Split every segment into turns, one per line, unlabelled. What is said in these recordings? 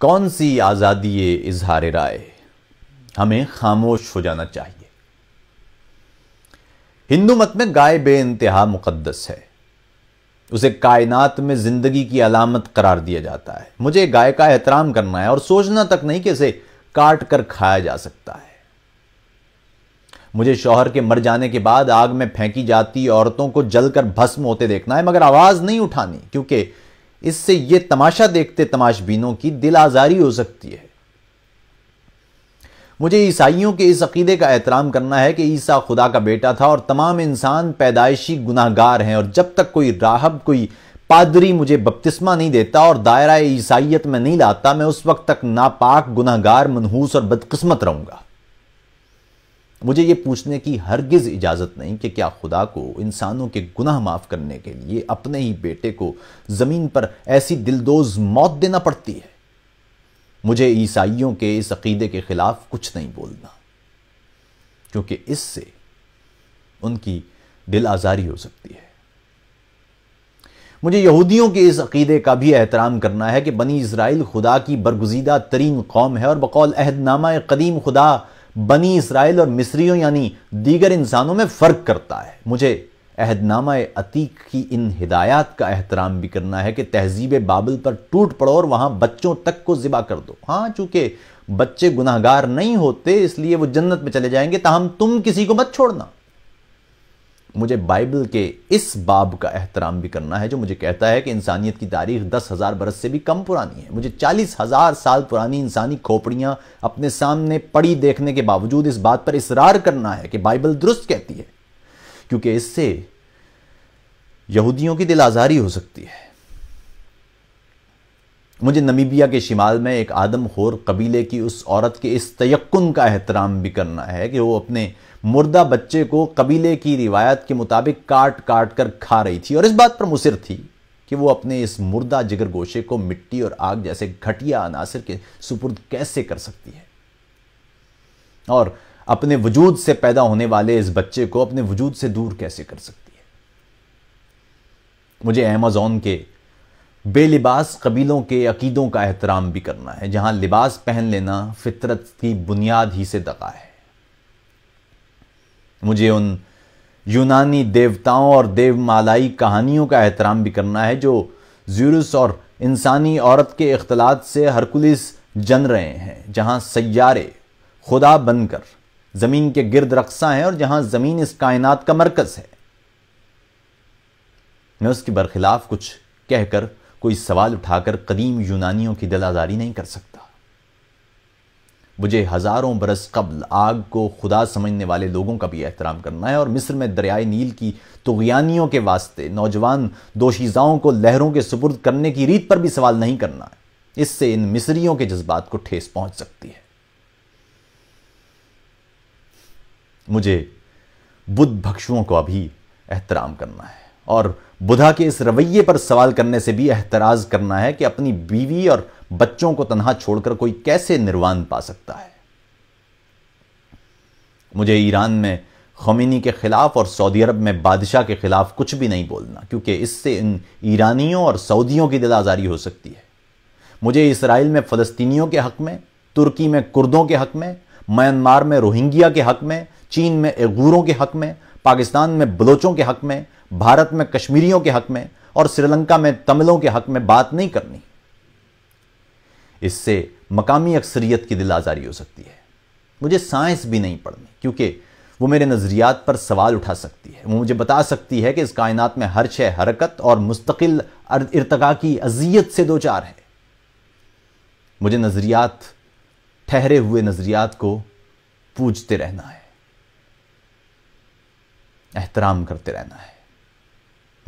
कौन सी आज़ादी इजहार राय हमें खामोश हो जाना चाहिए हिंदू मत में गाय बे इंतहा मुकदस है उसे कायनात में ज़िंदगी की अलामत करार दिया जाता है मुझे गाय का एहतराम करना है और सोचना तक नहीं कि इसे काट कर खाया जा सकता है मुझे शौहर के मर जाने के बाद आग में फेंकी जाती औरतों को जलकर भस्म होते देखना है मगर आवाज़ नहीं उठानी क्योंकि इससे यह तमाशा देखते तमाशबीनों की दिल आज़ारी हो सकती है मुझे ईसाइयों के इस अकीदे का एहतराम करना है कि ईसा खुदा का बेटा था और तमाम इंसान पैदाइशी गुनाहगार हैं और जब तक कोई राहब कोई पादरी मुझे बपतिस्मा नहीं देता और दायरा ईसाइत में नहीं लाता मैं उस वक्त तक नापाक गुनाहगार मनहूस और बदकिस्मत रहूंगा मुझे ये पूछने की हरगिज़ इजाज़त नहीं कि क्या खुदा को इंसानों के गुनाह माफ़ करने के लिए अपने ही बेटे को ज़मीन पर ऐसी दिलदोज मौत देना पड़ती है मुझे ईसाइयों के इस अकीदे के ख़िलाफ़ कुछ नहीं बोलना क्योंकि इससे उनकी दिल आज़ारी हो सकती है मुझे यहूदियों के इस अकीदे का भी एहतराम करना है कि बनी इसराइल खुदा की बरगुजीदा तरीन कौम है और बकौल अहदनामा कदीम खुदा बनी इसराइल और मिस्रियों यानी दीगर इंसानों में फ़र्क करता है मुझे अहदनामा अतीक की इन हिदायत का एहतराम भी करना है कि तहजीब बाबल पर टूट पड़ो और वहां बच्चों तक को ज़िबा कर दो हाँ चूंकि बच्चे गुनाहगार नहीं होते इसलिए वो जन्नत में चले जाएंगे ताहम तुम किसी को मत छोड़ना मुझे बाइबल के इस बाब का एहतराम भी करना है जो मुझे कहता है कि इंसानियत की तारीख दस हज़ार बरस से भी कम पुरानी है मुझे चालीस हज़ार साल पुरानी इंसानी खोपड़ियाँ अपने सामने पड़ी देखने के बावजूद इस बात पर इसरार करना है कि बाइबल दुरुस्त कहती है क्योंकि इससे यहूदियों की दिल आज़ारी हो सकती है मुझे नमीबिया के शिमाल में एक आदमखोर कबीले की उस औरत के इस तयक्न का एहतराम भी करना है कि वो अपने मुर्दा बच्चे को कबीले की रिवायत के मुताबिक काट काट कर खा रही थी और इस बात पर मुसर थी कि वो अपने इस मुर्दा जिगर गोशे को मिट्टी और आग जैसे घटिया अनासर के सुपुर्द कैसे कर सकती है और अपने वजूद से पैदा होने वाले इस बच्चे को अपने वजूद से दूर कैसे कर सकती है मुझे अमेजोन के बेलिबास कबीलों के अकीदों का एहतराम भी करना है जहां लिबास पहन लेना फितरत की बुनियाद ही से दगा है मुझे उन यूनानी देवताओं और देवमालाई कहानियों का एहतराम भी करना है जो ज्यूरस और इंसानी औरत के अख्तलात से हरकुलिस जन रहे हैं जहां सैारे खुदा बनकर ज़मीन के गिरद रक्सा हैं और जहां ज़मीन इस कायनात का मरकज़ है मैं उसके बरखिलाफ़ कुछ कहकर कोई सवाल उठाकर कदीम यूनानियों की दिल नहीं कर सकता मुझे हज़ारों बरस कबल आग को खुदा समझने वाले लोगों का भी एहतराम करना है और मिस्र में दरियाए नील की तुगयानियों के वास्ते नौजवान दोशीज़ाओं को लहरों के सुपुर्द करने की रीत पर भी सवाल नहीं करना है इससे इन मिस्रियों के जज्बात को ठेस पहुंच सकती है मुझे बुद्ध भक्षुओं को अभी एहतराम करना है और बुधा के इस रवैये पर सवाल करने से भी एहतराज करना है कि अपनी बीवी और बच्चों को तनहा छोड़कर कोई कैसे निर्वाण पा सकता है मुझे ईरान में खमीनी के खिलाफ और सऊदी अरब में बादशाह के खिलाफ कुछ भी नहीं बोलना क्योंकि इससे इन ईरानियों और सऊदियों की दिलाजारी हो सकती है मुझे इसराइल में फ़लस्तीनियों के हक में तुर्की में कुर्दों के हक में म्यांमार में रोहिंग्या के हक में चीन में एगूरों के हक में पाकिस्तान में बलोचों के हक में भारत में कश्मीरियों के हक में और श्रीलंका में तमिलों के हक में बात नहीं करनी इससे मकामी अक्सरियत की दिल आज़ारी हो सकती है मुझे साइंस भी नहीं पढ़नी क्योंकि वो मेरे नज़रियात पर सवाल उठा सकती है वो मुझे बता सकती है कि इस कायनात में हर छह हरकत और मुस्तकिल इरतका की अजियत से दो चार है मुझे नज़रियात ठहरे हुए नज़रियात को पूजते रहना है एहतराम करते रहना है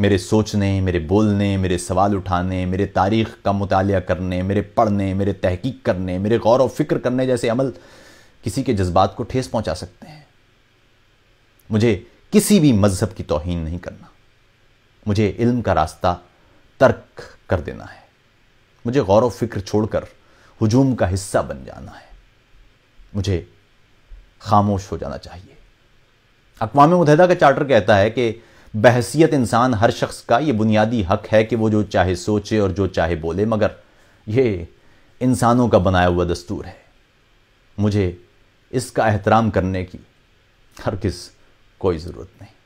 मेरे सोचने मेरे बोलने मेरे सवाल उठाने मेरे तारीख़ का मुताल करने मेरे पढ़ने मेरे तहकीक करने मेरे गौर और फिक्र करने जैसे अमल किसी के जज्बात को ठेस पहुंचा सकते हैं मुझे किसी भी मज़हब की तोहन नहीं करना मुझे इल्म का रास्ता तर्क कर देना है मुझे गौर व फिक्र छोड़कर हजूम का हिस्सा बन जाना है मुझे खामोश हो जाना चाहिए अकवाम मुतहदा का चार्टर कहता है कि बहसीत इंसान हर शख्स का ये बुनियादी हक है कि वो जो चाहे सोचे और जो चाहे बोले मगर ये इंसानों का बनाया हुआ दस्तूर है मुझे इसका एहतराम करने की हर किस कोई ज़रूरत नहीं